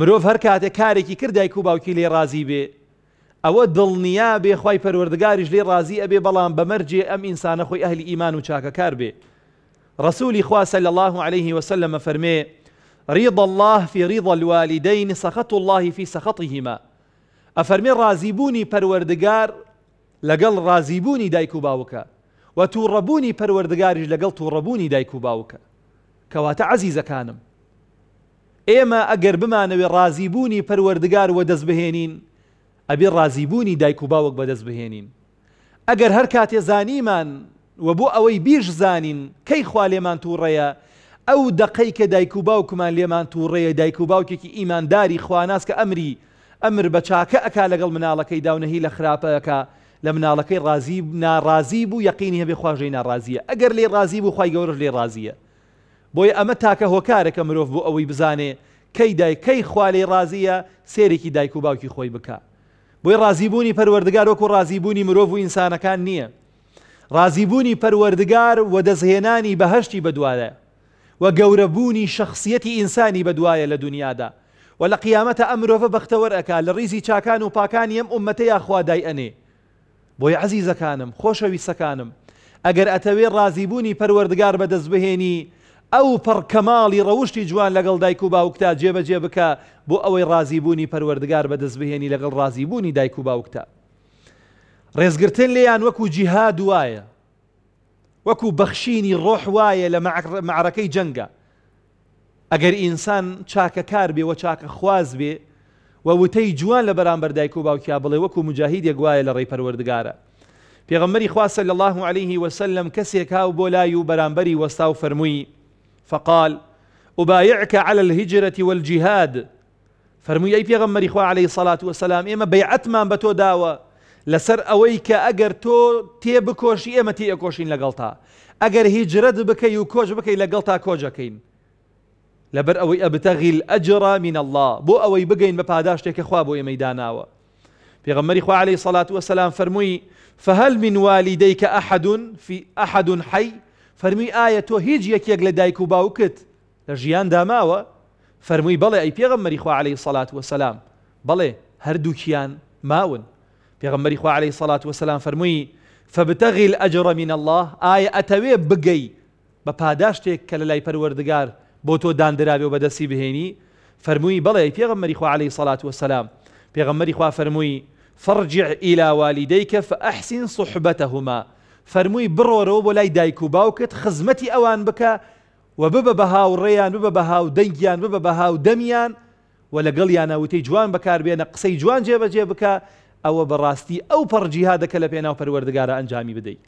مرۆڤ هەر کاتێک کارێکی کرد دایک و باوکی لێ ڕازی بێ ئەوە دڵنیا بێخوای پەروەردگاریش لێ ڕازی ئەبێ بەڵام بەمەرجێ ئەم ئینسانە خۆی ئەهلی ئیمان و چاکەکار بێ ڕسوولی خواسە لە الله عليه وسلم فەرمێ ڕیض الله في رضا الوالدين سخط الله في سخطهما ئەفەرمێ ڕازیبوونی پەروەردگار لەگەڵ ڕازیبوونی دایک و باوکە و تووڕەبوونی پەروەردگاریش لەگەڵ تووڕەبوونی دایک و باوکە کەواتە عزیزەکانم ئێمە ئەگەر بمانەوێ ڕازیبوونی پەروەردگار وە دەست بهێنین ئەبێ ڕازیبوونی دایک و باوک بەدەست بهێنین ئەگەر هەر کاتێ زانیمان و بۆ ئەوەی بیش زانین کەی خوا لێمان تووڕەیە ئەو دقەی کە دایک و باوکمان لێمان تووڕێە دایک و باوکێکی ئیمانداری خواناس کە ئەمری ئەمر بە چاکە ئەک لەگەڵ مناڵەکەی داونەهی لە خراپەکە لە مناڵەکەی ڕازی ناڕازی بوو یقینی هەبێ خواژەی ناڕازیە ئەگەر لێ ڕازی بوو خی گەورە لێ ڕازیە بۆیە ئەمە تاکە هۆکارەکە مرۆڤ بۆ ئەوەی بزانێ کەی دای کەی خوالی ڕازیە سێرێکی دایک و باوکی خۆی بکە بۆی ڕازیبوونی پەروەردگارۆکو ڕازیبوونی مرۆڤ و ئینسانەکان نییە ڕازیبوونی پەروەردگار و دەستهێنانی بەهشتی بەدوارە و گەورەبوونی شخصیەتی ئینسانی بەدوایە لە دنیادا و لە قیامەتە ئەمرۆڤە بەختەوەرەکە لە ڕیزی چاکان و پاکانی ئەم ئومەتە یا خوادای ئەنێ بۆی عزیزەکانم خۆشەویستەکانم ئەگەر ئەتەوێ ڕازیبوونی پەروەردگار بەدەست بهێنی ئەو پڕکەماڵی ڕەوشی جوان لەگەڵ دایک و باوکتا جێبەجێ بکە بۆ ئەوەی ڕازیبوونی پەروەردگار بەدەست بهێنی لەگەڵ ڕازیبوونی دایک و باوکتا. ڕێزگرتن لێیان وەکو جیهاد وایە وەکو بەخشینی ڕۆح وایە لە معرەکەی جەنگە ئەگەر ئینسان چاکە کار بێ وە چاکە خواز بێ و وتەی جوان لە بەرامبەر دایک و باوکیا بڵێ وەکو مجاهید یەگوایە لە ڕێی پەروەردگارە پێغەمەری خواسە لە الله عليه وسلم کەسێک هاو بۆ لای و بەرامبەری وەستا و فەرمووی فقال أبايعك على الهجرة والجهاد فرمي أي پێغەممەری خوا عليه الصلاة والسلام إما بەیعەتمان بە تۆ داوە لەسەر ئەوەی کە ئەگەر تۆ تێ بکۆشی ئێمە تێ ئەکۆشین لەگەڵ تا ئەگەر هیجرەت بکەی و کۆش بکەی لەگەڵ تا کۆجەکەین من الله أوي بقين بباداش تيك إخوة بو بۆ ئێمەی في پێغەممەری إخوة عليه الصلاة والسلام فرمي فهل من والديك أحد في أحد حي فرمي آية تۆ هیچ یەکێک لە دایک و باوکت لە ژیان داماوە فەرمووی بەڵێ ئەی پێغەممەری خوا عليهەی سەلات وسلام هەردووکیان ماون پێغەمبەری خوا عليه الصلاة والسلام فرمي فبتەغیل الأجر من الله ئایا ئەتەوێ بگەی بە پاداشتێک کە لە لای پەروەردگار بۆ تۆ دانراوێ و بەدەستی بهێنی فەرمووی بەڵێ پێغەمەری خوا عليهەی سەلات وسلام پێغەمەری خوا فرجع إلى والديك فأحسن صحبتهما فەرمووی بڕۆرەوە بۆ لای دایک و باوکت خزمەتی ئەوان بکە و ببە بە هاوڕێیان ببە بە هاو دەنگیان ببە بە هاو دەمیان و لەگەڵ یانەوتەی جوان بەکاربێنە قسەی جوان جێبەجێ بکە ئەوە بەڕاستی ئەو پەڕجیها دەکە لە پێناو پەروەردگارە ئەنجامی بدەیت.